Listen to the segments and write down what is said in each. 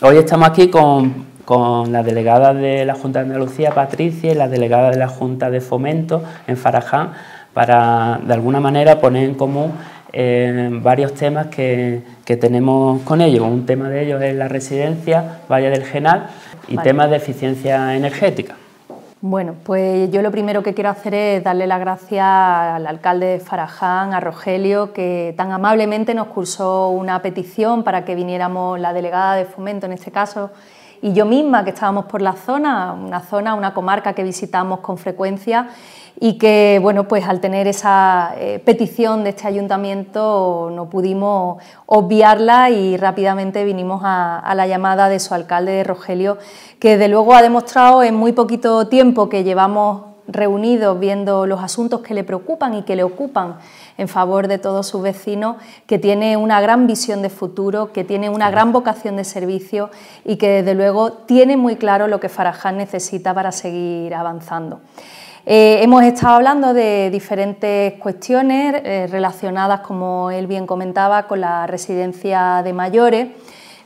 Hoy estamos aquí con, la delegada de la Junta de Andalucía, Patricia, y la delegada de la Junta de Fomento en Faraján, para de alguna manera poner en común eh, varios temas que, tenemos con ellos. Un tema de ellos es la residencia, Valle del Genal, y temas de eficiencia energética. Bueno, pues yo lo primero que quiero hacer es darle las gracias al alcalde de Faraján, a Rogelio, que tan amablemente nos cursó una petición para que viniéramos la delegada de fomento, en este caso, y yo misma que estábamos por la zona, una zona, una comarca que visitamos con frecuencia y que, bueno, pues al tener esa eh, petición de este ayuntamiento no pudimos obviarla y rápidamente vinimos a, a, la llamada de su alcalde, Rogelio, que de luego ha demostrado en muy poquito tiempo que llevamos reunidos viendo los asuntos que le preocupan y que le ocupan en favor de todos sus vecinos, que tiene una gran visión de futuro, que tiene una gran vocación de servicio y que desde luego tiene muy claro lo que Faraján necesita para seguir avanzando. Eh, hemos estado hablando de diferentes cuestiones eh, relacionadas, como él bien comentaba, con la residencia de mayores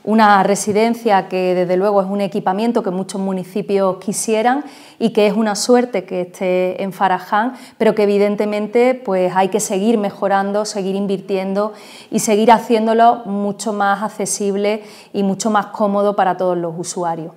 una residencia que desde luego es un equipamiento que muchos municipios quisieran y que es una suerte que esté en Faraján, pero que evidentemente pues hay que seguir mejorando, seguir invirtiendo y seguir haciéndolo mucho más accesible y mucho más cómodo para todos los usuarios.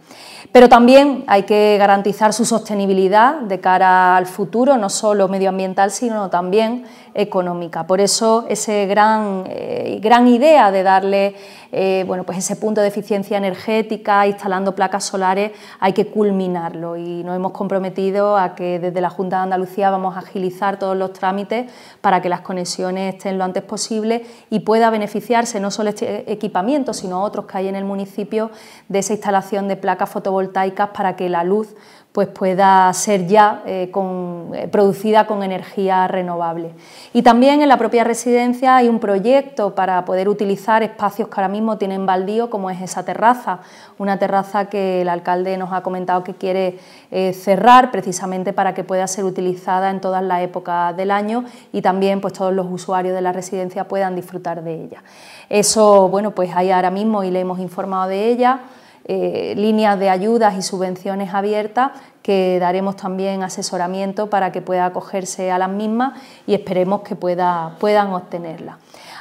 Pero también hay que garantizar su sostenibilidad de cara al futuro, no solo medioambiental, sino también económica. Por eso ese gran, eh, gran idea de darle eh, bueno, pues ese punto de eficiencia energética, instalando placas solares, hay que culminarlo y nos hemos comprometido a que desde la Junta de Andalucía vamos a agilizar todos los trámites para que las conexiones estén lo antes posible y pueda beneficiarse no solo este equipamiento, sino otros que hay en el municipio de esa instalación de placas fotovoltaicas para que la luz pues pueda ser ya eh, eh, producida con energía renovable. Y también en la propia residencia hay un proyecto para poder utilizar espacios que ahora mismo tienen baldío, como es esa terraza, una terraza que el alcalde nos ha comentado que quiere eh, cerrar precisamente para que pueda ser utilizada en todas las épocas del año y también pues todos los usuarios de la residencia puedan disfrutar de ella. Eso, bueno, pues hay ahora mismo y le hemos informado de ella. Eh, líneas de ayudas y subvenciones abiertas que daremos también asesoramiento para que pueda acogerse a las mismas y esperemos que puedan obtenerlas.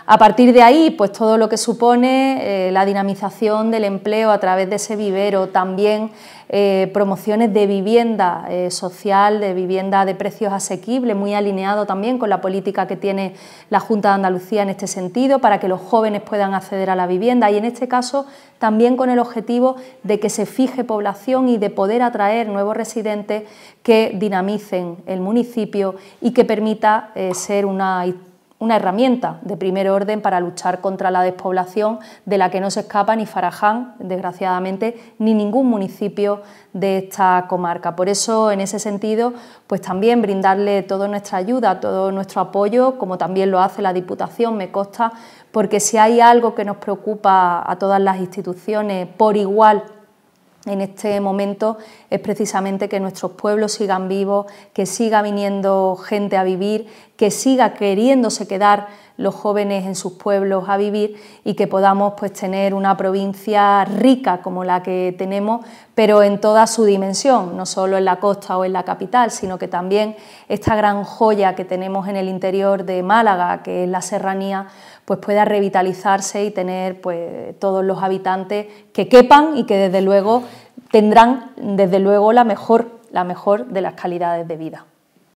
A partir de ahí, pues todo lo que supone eh, la dinamización del empleo a través de ese vivero, también eh, promociones de vivienda eh, social, de vivienda de precios asequibles, muy alineado también con la política que tiene la Junta de Andalucía en este sentido, para que los jóvenes puedan acceder a la vivienda y en este caso también con el objetivo de que se fije población y de poder atraer nuevos residentes que dinamicen el municipio y que permita ser una una herramienta de primer orden para luchar contra la despoblación de la que no se escapa ni Faraján, desgraciadamente, ni ningún municipio de esta comarca. Por eso, en ese sentido, pues también brindarle toda nuestra ayuda, todo nuestro apoyo, como también lo hace la Diputación, me consta, porque si hay algo que nos preocupa a todas las instituciones por igual en este momento es precisamente que nuestros pueblos sigan vivos, que siga viniendo gente a vivir, que siga queriéndose quedar los jóvenes en sus pueblos a vivir y que podamos pues, tener una provincia rica como la que tenemos, pero en toda su dimensión, no solo en la costa o en la capital, sino que también esta gran joya que tenemos en el interior de Málaga, que es la serranía, pues pueda revitalizarse y tener pues, todos los habitantes que quepan y que desde luego tendrán desde luego la mejor, la mejor de las calidades de vida.